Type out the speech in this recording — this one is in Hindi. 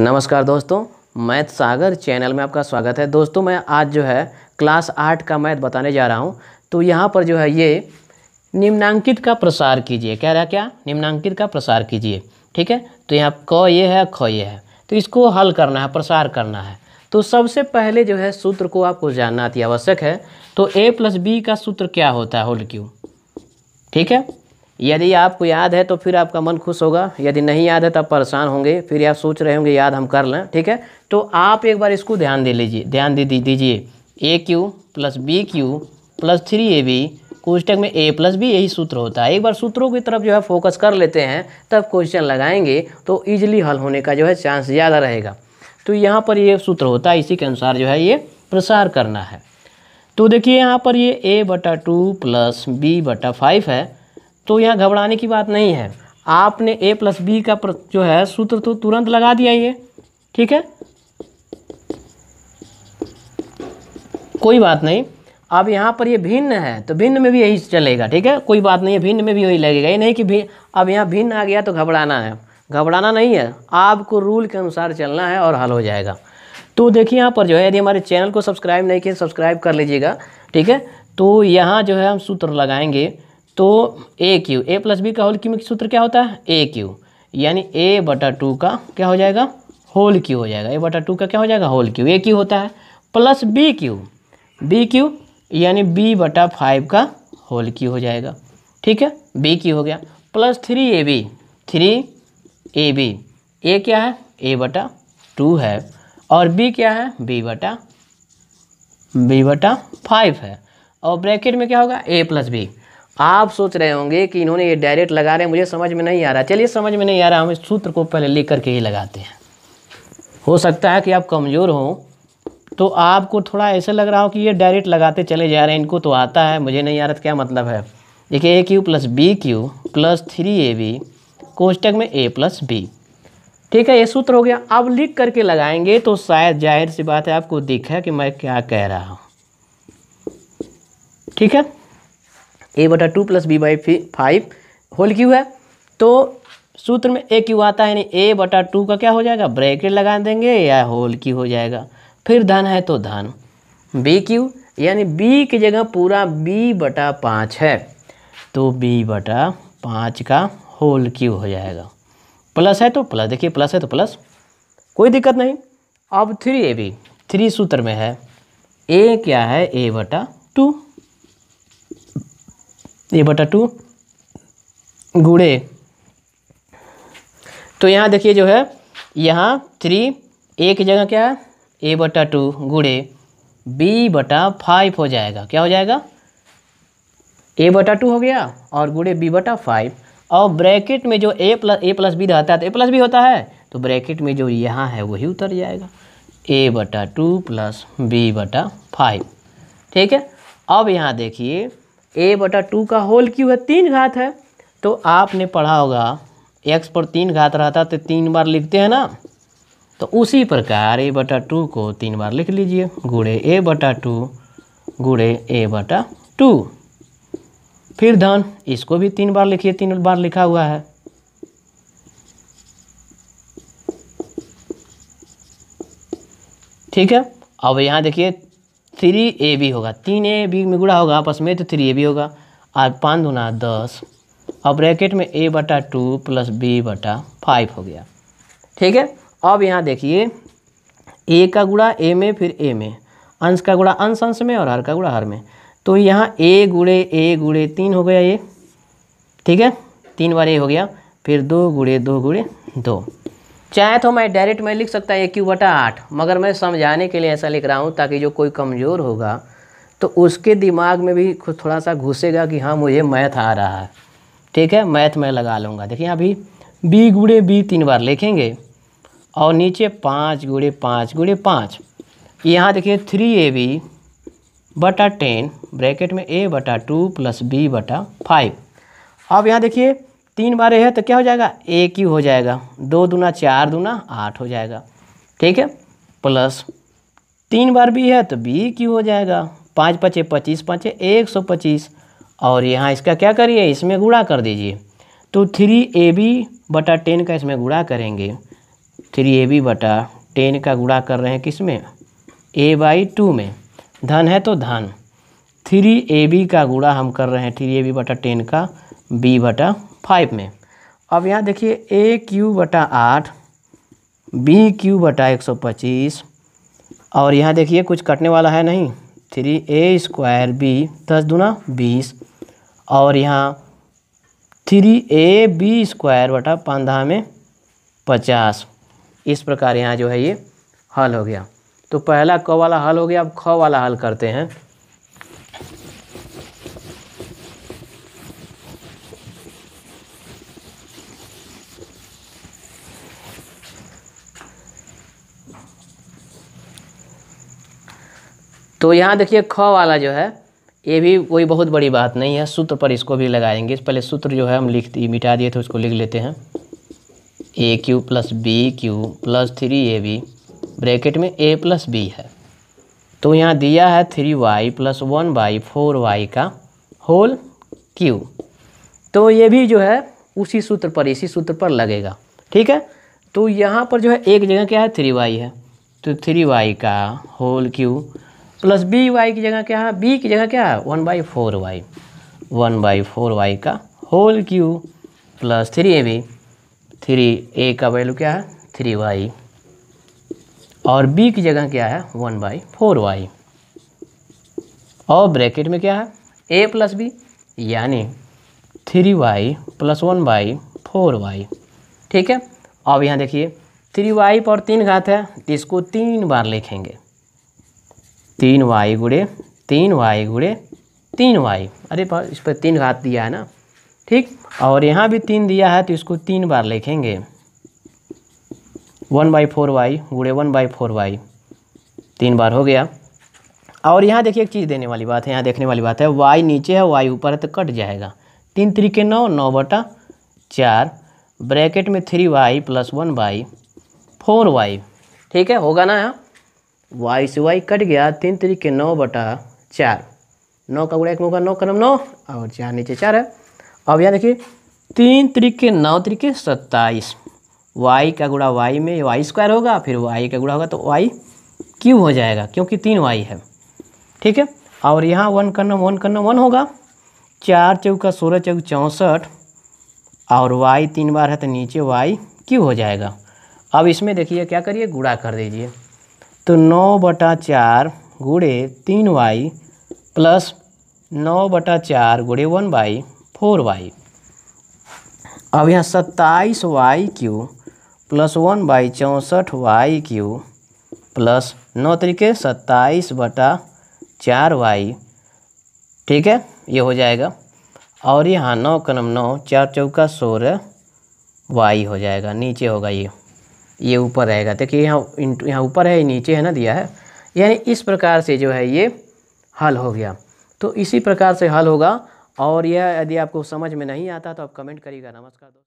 नमस्कार दोस्तों मैथ सागर चैनल में आपका स्वागत है दोस्तों मैं आज जो है क्लास आठ का मैथ बताने जा रहा हूँ तो यहाँ पर जो है ये निम्नांकित का प्रसार कीजिए कह रहा क्या निम्नांकित का प्रसार कीजिए ठीक है तो यहाँ क ये है ख ये है तो इसको हल करना है प्रसार करना है तो सबसे पहले जो है सूत्र को आपको जानना अति आवश्यक है तो ए प्लस बी का सूत्र क्या होता है होल क्यू ठीक है यदि आपको याद है तो फिर आपका मन खुश होगा यदि नहीं याद है तो आप परेशान होंगे फिर आप सोच रहे होंगे याद हम कर लें ठीक है तो आप एक बार इसको ध्यान दे लीजिए ध्यान दे दीजिए A cube plus B cube plus three A B कोष्टक में ए प्लस बी यही सूत्र होता है एक बार सूत्रों की तरफ जो है फोकस कर लेते हैं तब क्वेश्चन लगाएंगे तो ईजिली हल होने का जो है चांस ज़्यादा रहेगा तो यहाँ पर ये सूत्र होता है इसी के अनुसार जो है ये प्रसार करना है तो देखिए यहाँ पर ये ए बटा टू प्लस बी बटा फाइव है तो यहाँ घबराने की बात नहीं है आपने ए प्लस बी का जो है सूत्र तो तुरंत लगा दिया ये ठीक है कोई बात नहीं अब यहाँ पर ये भिन्न है तो भिन्न में भी यही चलेगा ठीक है कोई बात नहीं है भिन्न में भी यही लगेगा ये नहीं कि भी अब यहाँ भिन्न आ गया तो घबराना है घबराना नहीं है आपको रूल के अनुसार चलना है और हल हो जाएगा तो देखिए यहाँ पर जो है यदि हमारे चैनल को सब्सक्राइब नहीं किए सब्सक्राइब कर लीजिएगा ठीक है तो यहाँ जो है हम सूत्र लगाएंगे तो A cube A plus B का होल क्यू सूत्र क्या होता है ए क्यू यानी ए बटा टू का क्या हो जाएगा होल क्यू हो जाएगा ए बटा टू का क्या हो जाएगा होल क्यू ए क्यू होता है plus B cube B cube यानी बी बटा फाइव का होल क्यू हो जाएगा ठीक है बी क्यू हो गया plus three A B three A B A क्या है ए बटा टू है और बी क्या है बी बटा बी बटा फाइव है और ब्रैकेट में क्या होगा ए प्लस बी आप सोच रहे होंगे कि इन्होंने ये डायरेक्ट लगा रहे हैं मुझे समझ में नहीं आ रहा चलिए समझ में नहीं आ रहा हम इस सूत्र को पहले लिख करके ही लगाते हैं हो सकता है कि आप कमज़ोर हों तो आपको थोड़ा ऐसे लग रहा हो कि ये डायरेक्ट लगाते चले जा रहे हैं इनको तो आता है मुझे नहीं आ रहा तो क्या मतलब है देखिए A cube plus B cube plus three A B कोष्टक में ए प्लस बी ठीक है ये सूत्र हो गया अब लिख करके लगाएंगे तो शायद जाहिर सी बात है आपको दिखा कि मैं क्या कह रहा हूँ ठीक है ए बटा two plus B by five whole cube है तो सूत्र में ए क्यू आता है यानी ए बटा टू का क्या हो जाएगा ब्रैकेट लगा देंगे या होल क्यू हो जाएगा फिर धन है तो धन बी क्यू यानी बी की जगह पूरा बी बटा पाँच है तो बी बटा पाँच का होल क्यू हो जाएगा प्लस है तो प्लस देखिए प्लस है तो प्लस कोई दिक्कत नहीं अब थ्री ए बी थ्री सूत्र में है ए क्या है ए बटा टू ए बटा टू गुड़े तो यहाँ देखिए जो है यहाँ थ्री ए की जगह क्या है ए बटा टू गुड़े बी बटा फाइव हो जाएगा क्या हो जाएगा ए बटा टू हो गया और गुड़े बी बटा फाइव और ब्रैकेट में जो A plus A plus B रहता है तो ए प्लस बी होता है तो ब्रैकेट में जो यहाँ है वही उतर जाएगा ए बटा टू प्लस बी बटा फाइव ठीक है अब यहाँ देखिए ए बटा टू का होल क्यूब है तीन घात है तो आपने पढ़ा होगा एक्स पर तीन घात रहता तो तीन बार लिखते हैं ना तो उसी प्रकार ए बटा टू को तीन बार लिख लीजिए गुड़े ए बटा टू गुड़े ए बटा टू फिर धन इसको भी तीन बार लिखिए तीन बार लिखा हुआ है ठीक है अब यहाँ देखिए थ्री ए बी होगा तीन ए बी में गुड़ा होगा आपस में तो थ्री ए बी होगा और पाँच दुना दस और ब्रैकेट में ए बटा टू प्लस बी बटा फाइव हो गया ठीक है अब यहाँ देखिए ए का गुड़ा ए में फिर ए में अंश का गुड़ा अंश अंश में और हर का गुड़ा हर में तो यहाँ ए गुड़े ए गुड़े तीन हो गया ये ठीक है तीन बार ए हो गया फिर दो गुड़े दो गुड़े दो चाहे तो मैं डायरेक्ट में लिख सकता है क्यू बटा आठ मगर मैं समझाने के लिए ऐसा लिख रहा हूँ ताकि जो कोई कमज़ोर होगा तो उसके दिमाग में भी खुद थोड़ा सा घुसेगा कि हाँ मुझे मैथ आ रहा है ठीक है मैथ मैं लगा लूँगा देखिए अभी बी गुड़े बी तीन बार लिखेंगे और नीचे पाँच गुड़े पाँच गुड़े पाँच यहाँ देखिए थ्री ए बी बटा टेन ब्रैकेट में ए बटा टू प्लस बी बटा फाइव अब यहाँ देखिए तीन बारह है तो क्या हो जाएगा एक ही हो जाएगा दो दूना चार दूना आठ हो जाएगा ठीक है प्लस तीन बार बी है तो बी क्यू हो जाएगा पाँच पचे पच्चीस पाँचे एक सौ पच्चीस और यहाँ इसका क्या करिए इसमें गुड़ा कर दीजिए तो थ्री ए बी बटा टेन का इसमें गुड़ा करेंगे थ्री ए बी बटा टेन का गुड़ा कर रहे हैं किस में ए बाई टू में धन है तो धन थ्री ए बी का गुड़ा हम कर रहे हैं थ्री ए बी बटा टेन का बी बटा फाइव में अब यहाँ देखिए ए क्यू बटा आठ बी क्यू बटा एक सौ पच्चीस और यहाँ देखिए कुछ कटने वाला है नहीं थ्री ए स्क्वायर बी दस दूना बीस और यहाँ थ्री ए बी स्क्वायर बटा पंद्रह में पचास इस प्रकार यहाँ जो है ये हल हो गया तो पहला क वाला हल हो गया अब ख वाला हल करते हैं तो यहाँ देखिए ख वाला जो है ये भी कोई बहुत बड़ी बात नहीं है सूत्र पर इसको भी लगाएंगे पहले सूत्र जो है हम लिख दिए मिटा दिए थे उसको लिख लेते हैं A cube plus B cube plus three A B bracket में ए प्लस बी है तो यहाँ दिया है three Y plus one by four Y का होल क्यू तो ये भी जो है उसी सूत्र पर इसी सूत्र पर लगेगा ठीक है तो यहाँ पर जो है एक जगह क्या है थ्री वाई है तो थ्री वाई का whole cube plus B Y की जगह क्या है बी की जगह क्या है one by four Y one by four Y का whole cube plus three A B three A का वैल्यू क्या है थ्री वाई और बी की जगह क्या है वन बाई फोर वाई और ब्रैकेट में क्या है ए प्लस बी यानी three Y plus one by four Y ठीक है अब यहाँ देखिए थ्री वाई पर तीन घात है इसको तीन बार लिखेंगे तीन वाई गुड़े तीन वाई गुड़े तीन वाई अरे पर इस पर तीन घात दिया है ना ठीक और यहाँ भी तीन दिया है तो इसको तीन बार लिखेंगे वन बाई फोर वाई गुड़े वन बाई फोर वाई तीन बार हो गया और यहाँ देखिए एक चीज़ देने वाली बात है यहाँ देखने वाली बात है वाई नीचे है वाई ऊपर है तो कट जाएगा तीन तरीके नौ नौ बटा चार ब्रैकेट में three Y plus one by four Y ठीक है होगा ना यहाँ वाई से वाई कट गया तीन तरीके नौ बटा चार नौ का गुड़ा एक मौका नौ कलम नौ और चार नीचे चार है अब यहाँ देखिए तीन तरीके नौ तरीके सत्ताईस वाई का गुड़ा वाई में वाई स्क्वायर होगा फिर वाई का गुड़ा होगा तो वाई क्यूब हो जाएगा क्योंकि तीन वाई है ठीक है और यहाँ वन करना वन करना वन होगा चार चौका सोलह चौक चौंसठ और वाई तीन बार है तो नीचे वाई क्यूब हो जाएगा अब इसमें देखिए क्या करिए गुड़ा कर दीजिए तो नौ बटा चार गुड़े तीन वाई प्लस नौ बटा चार गुड़े वन बाई फोर वाई अब यहाँ सत्ताईस Y cube plus one by चौंसठ वाई क्यू प्लस नौ तरीके सत्ताईस बटा चार वाई ठीक है ये हो जाएगा और यहाँ नौ कलम नौ चार चौका सोलह वाई हो जाएगा नीचे होगा ये ये ऊपर रहेगा देखिए यहाँ इंटू यहाँ ऊपर है नीचे है ना दिया है यानी इस प्रकार से जो है ये हल हो गया तो इसी प्रकार से हल होगा और यह यदि आपको समझ में नहीं आता तो आप कमेंट करिएगा नमस्कार